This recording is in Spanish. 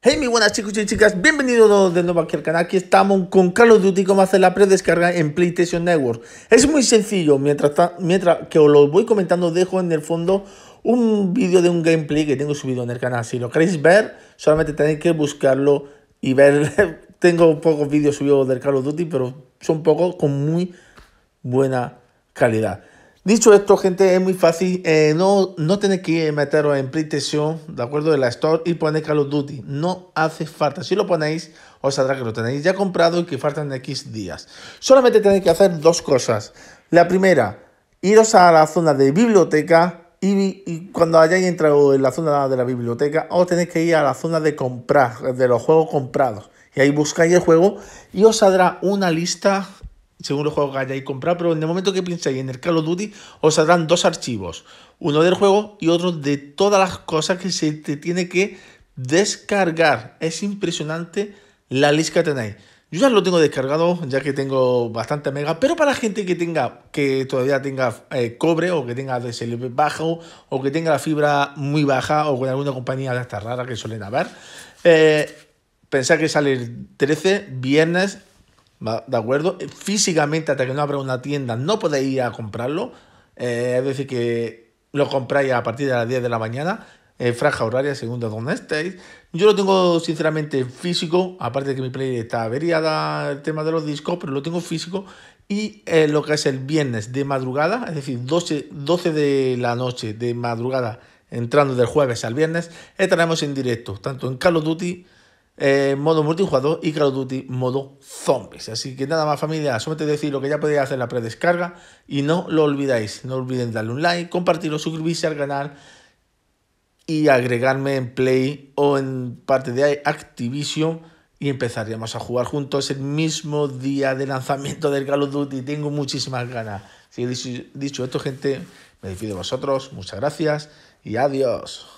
Hey, mi buenas chicos y chicas, bienvenidos de nuevo aquí al canal. Aquí estamos con Call of Duty, cómo hacer la pre-descarga en PlayStation Network. Es muy sencillo, mientras, mientras que os lo voy comentando, dejo en el fondo un vídeo de un gameplay que tengo subido en el canal. Si lo queréis ver, solamente tenéis que buscarlo y ver. tengo pocos vídeos subidos del Call of Duty, pero son pocos con muy buena calidad. Dicho esto, gente, es muy fácil. Eh, no, no que meterlo en PlayStation, de acuerdo, de la Store y poner Call of Duty. No hace falta. Si lo ponéis, os saldrá que lo tenéis ya comprado y que faltan X días. Solamente tenéis que hacer dos cosas. La primera, iros a la zona de biblioteca y, y, cuando hayáis entrado en la zona de la biblioteca, os tenéis que ir a la zona de comprar, de los juegos comprados. Y ahí buscáis el juego y os saldrá una lista según los juegos que hayáis comprado, pero en el momento que pincháis en el Call of Duty, os saldrán dos archivos, uno del juego y otro de todas las cosas que se te tiene que descargar. Es impresionante la lista que tenéis. Yo ya lo tengo descargado, ya que tengo bastante mega, pero para la gente que tenga, que todavía tenga eh, cobre o que tenga DSL bajo o que tenga la fibra muy baja o con alguna compañía de estas que suelen haber, eh, pensad que sale el 13, viernes ¿De acuerdo? Eh, físicamente, hasta que no abra una tienda, no podéis ir a comprarlo. Eh, es decir, que lo compráis a partir de las 10 de la mañana, eh, franja horaria, según donde estéis. Yo lo tengo sinceramente físico, aparte de que mi play está averiada, el tema de los discos, pero lo tengo físico. Y lo que es el viernes de madrugada, es decir, 12, 12 de la noche de madrugada, entrando del jueves al viernes, estaremos en directo, tanto en Call of Duty eh, modo multijugador y Call of Duty modo zombies. Así que nada más familia, solamente decir lo que ya podéis hacer en la predescarga y no lo olvidáis. No olviden darle un like, compartirlo, suscribirse al canal y agregarme en Play o en parte de Activision y empezaríamos a jugar juntos el mismo día de lanzamiento del Call of Duty. Tengo muchísimas ganas. Si dicho, dicho esto, gente, me despido de vosotros. Muchas gracias y adiós.